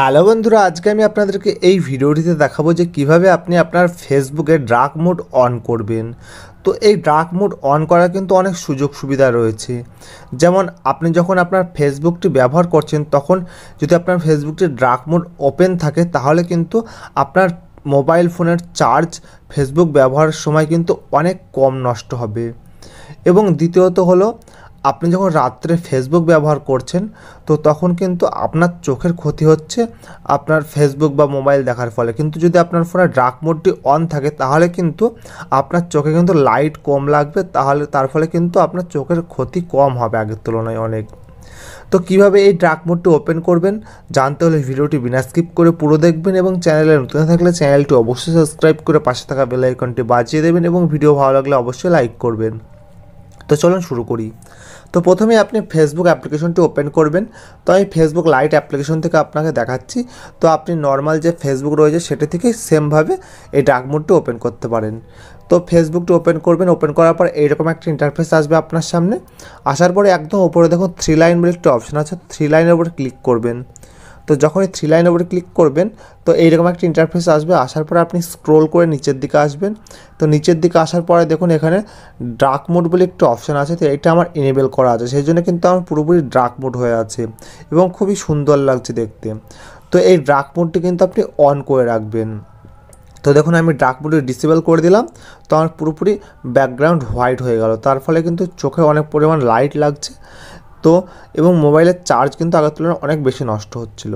hello বন্ধুরা আজকে আমি আপনাদেরকে এই ভিডিওটিতে দেখাবো যে কিভাবে আপনি আপনার ফেসবুকে ড্রাক মোড অন করবেন তো এই ডার্ক মোড অন করার কিন্তু অনেক সুযোগ সুবিধা রয়েছে যেমন আপনি যখন আপনার ফেসবুকটি ব্যবহার করছেন তখন যদি আপনার ফেসবুকটি ডার্ক মোড ওপেন থাকে তাহলে কিন্তু আপনার মোবাইল ফোনের চার্জ ফেসবুক ব্যবহারের সময় কিন্তু অনেক কম নষ্ট হবে এবং দ্বিতীয়ত হলো আপনি যখন রাত্রে ফেসবুক ব্যবহার করছেন তো তখন কিন্তু আপনার চোখের ক্ষতি হচ্ছে আপনার ফেসবুক বা মোবাইল দেখার ফলে কিন্তু যদি আপনার ফোনে ড্রাক মোডটি অন থাকে তাহলে কিন্তু আপনার চোখে কিন্তু লাইট কম লাগবে তাহলে তার ফলে কিন্তু আপনার চোখের ক্ষতি কম হবে আগের তুলনায় অনেক তো কিভাবে এই ড্রাক মোডটি ওপেন করবেন জানতে হলে ভিডিওটি বিনা স্কিপ করে পুরো দেখবেন এবং চ্যানেলে নতুন থাকলে চ্যানেলটি অবশ্যই সাবস্ক্রাইব করে পাশে থাকা বেল আইকনটি বাজিয়ে দেবেন এবং ভিডিও ভালো লাগলে অবশ্যই লাইক করবেন তো চলুন শুরু করি তো প্রথমে আপনি ফেসবুক অ্যাপ্লিকেশনটি ওপেন করবেন তো আমি ফেসবুক লাইট অ্যাপ্লিকেশন থেকে আপনাকে দেখাচ্ছি তো আপনি নর্মাল যে ফেসবুক রয়েছে সেটা থেকে সেমভাবে এই ডার্ক মোডটি ওপেন করতে পারেন তো ফেসবুকটি ওপেন করবেন ওপেন করার পর এইরকম একটা ইন্টারফেস আসবে আপনার সামনে আসার পরে একদম ওপরে দেখুন থ্রি লাইন বলে একটা অপশান আছে থ্রি লাইনের উপরে ক্লিক করবেন তো যখনই থ্রি লাইন ওপরে ক্লিক করবেন তো এইরকম একটা ইন্টারফেস আসবে আসার পরে আপনি স্ক্রোল করে নিচের দিকে আসবেন তো নিচের দিকে আসার পরে দেখুন এখানে ড্রাক মোড বলে একটু অপশান আছে তো এটা আমার এনেবেল করা আছে সেই জন্য কিন্তু আমার পুরোপুরি ড্রাক মোড হয়ে আছে এবং খুবই সুন্দর লাগছে দেখতে তো এই ড্রাক মোডটি কিন্তু আপনি অন করে রাখবেন তো দেখুন আমি ড্রাক মোডে ডিসেবল করে দিলাম তো আমার পুরোপুরি ব্যাকগ্রাউন্ড হোয়াইট হয়ে গেল তার ফলে কিন্তু চোখে অনেক পরিমাণ লাইট লাগছে তো এবং মোবাইলের চার্জ কিন্তু আগের তুলনায় অনেক বেশি নষ্ট হচ্ছিল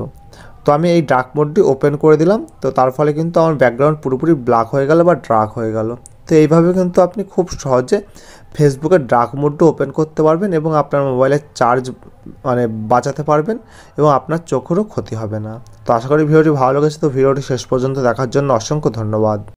তো আমি এই ডার্ক মোডটি ওপেন করে দিলাম তো তার ফলে কিন্তু আমার ব্যাকগ্রাউন্ড পুরোপুরি ব্ল্যাক হয়ে গেল বা ডার্ক হয়ে গেল তো এইভাবে কিন্তু আপনি খুব সহজে ফেসবুকের ডার্ক মোডটি ওপেন করতে পারবেন এবং আপনার মোবাইলের চার্জ মানে বাঁচাতে পারবেন এবং আপনার চোখেরও ক্ষতি হবে না তো আশা করি ভিডিওটি ভালো লেগেছে তো ভিডিওটি শেষ পর্যন্ত দেখার জন্য অসংখ্য ধন্যবাদ